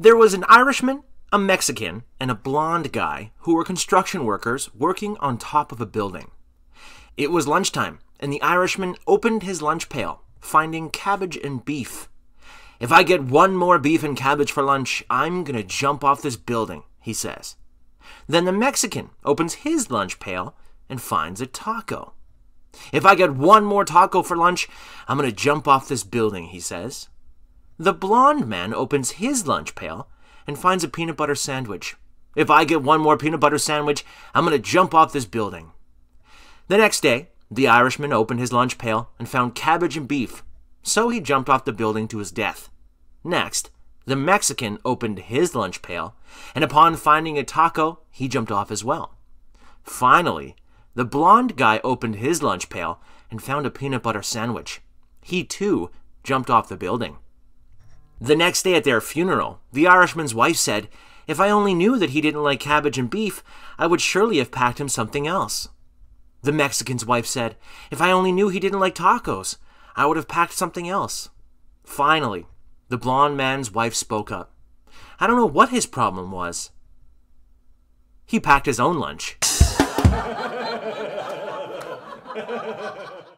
There was an Irishman, a Mexican, and a blond guy who were construction workers working on top of a building. It was lunchtime, and the Irishman opened his lunch pail, finding cabbage and beef. If I get one more beef and cabbage for lunch, I'm gonna jump off this building, he says. Then the Mexican opens his lunch pail and finds a taco. If I get one more taco for lunch, I'm gonna jump off this building, he says. The blond man opens his lunch pail and finds a peanut butter sandwich. If I get one more peanut butter sandwich, I'm going to jump off this building. The next day, the Irishman opened his lunch pail and found cabbage and beef, so he jumped off the building to his death. Next, the Mexican opened his lunch pail, and upon finding a taco, he jumped off as well. Finally, the blond guy opened his lunch pail and found a peanut butter sandwich. He too jumped off the building. The next day at their funeral, the Irishman's wife said, If I only knew that he didn't like cabbage and beef, I would surely have packed him something else. The Mexican's wife said, If I only knew he didn't like tacos, I would have packed something else. Finally, the blond man's wife spoke up. I don't know what his problem was. He packed his own lunch.